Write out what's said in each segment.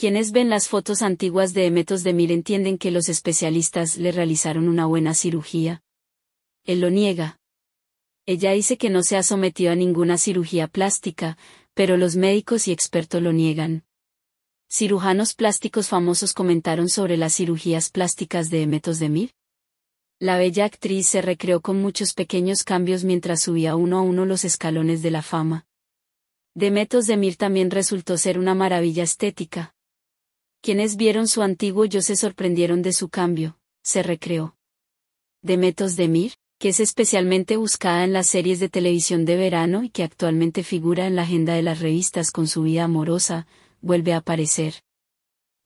Quienes ven las fotos antiguas de Emetos de Mir entienden que los especialistas le realizaron una buena cirugía. Él lo niega. Ella dice que no se ha sometido a ninguna cirugía plástica, pero los médicos y expertos lo niegan. Cirujanos plásticos famosos comentaron sobre las cirugías plásticas de Emetos de Mir. La bella actriz se recreó con muchos pequeños cambios mientras subía uno a uno los escalones de la fama. Demetos de Mir también resultó ser una maravilla estética, quienes vieron su antiguo yo se sorprendieron de su cambio, se recreó. Demetos Mir, que es especialmente buscada en las series de televisión de verano y que actualmente figura en la agenda de las revistas con su vida amorosa, vuelve a aparecer.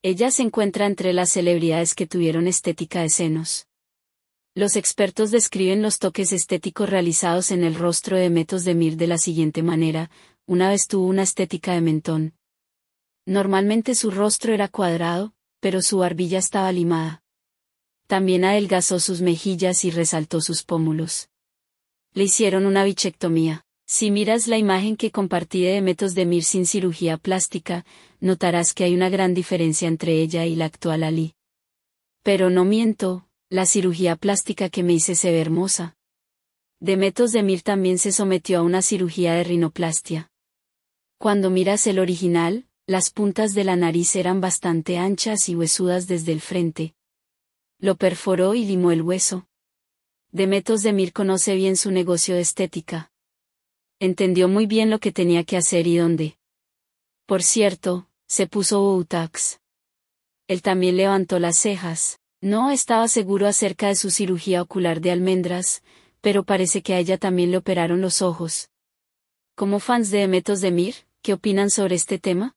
Ella se encuentra entre las celebridades que tuvieron estética de senos. Los expertos describen los toques estéticos realizados en el rostro de de Mir de la siguiente manera, una vez tuvo una estética de mentón, Normalmente su rostro era cuadrado, pero su barbilla estaba limada. También adelgazó sus mejillas y resaltó sus pómulos. Le hicieron una bichectomía. Si miras la imagen que compartí de Metos de Mir sin cirugía plástica, notarás que hay una gran diferencia entre ella y la actual Ali. Pero no miento, la cirugía plástica que me hice se ve hermosa. Demetos de Mir también se sometió a una cirugía de rinoplastia. Cuando miras el original, las puntas de la nariz eran bastante anchas y huesudas desde el frente. Lo perforó y limó el hueso. Demetos Demir conoce bien su negocio de estética. Entendió muy bien lo que tenía que hacer y dónde. Por cierto, se puso Utax. Él también levantó las cejas. No estaba seguro acerca de su cirugía ocular de almendras, pero parece que a ella también le operaron los ojos. Como fans de Demetos Demir, ¿qué opinan sobre este tema?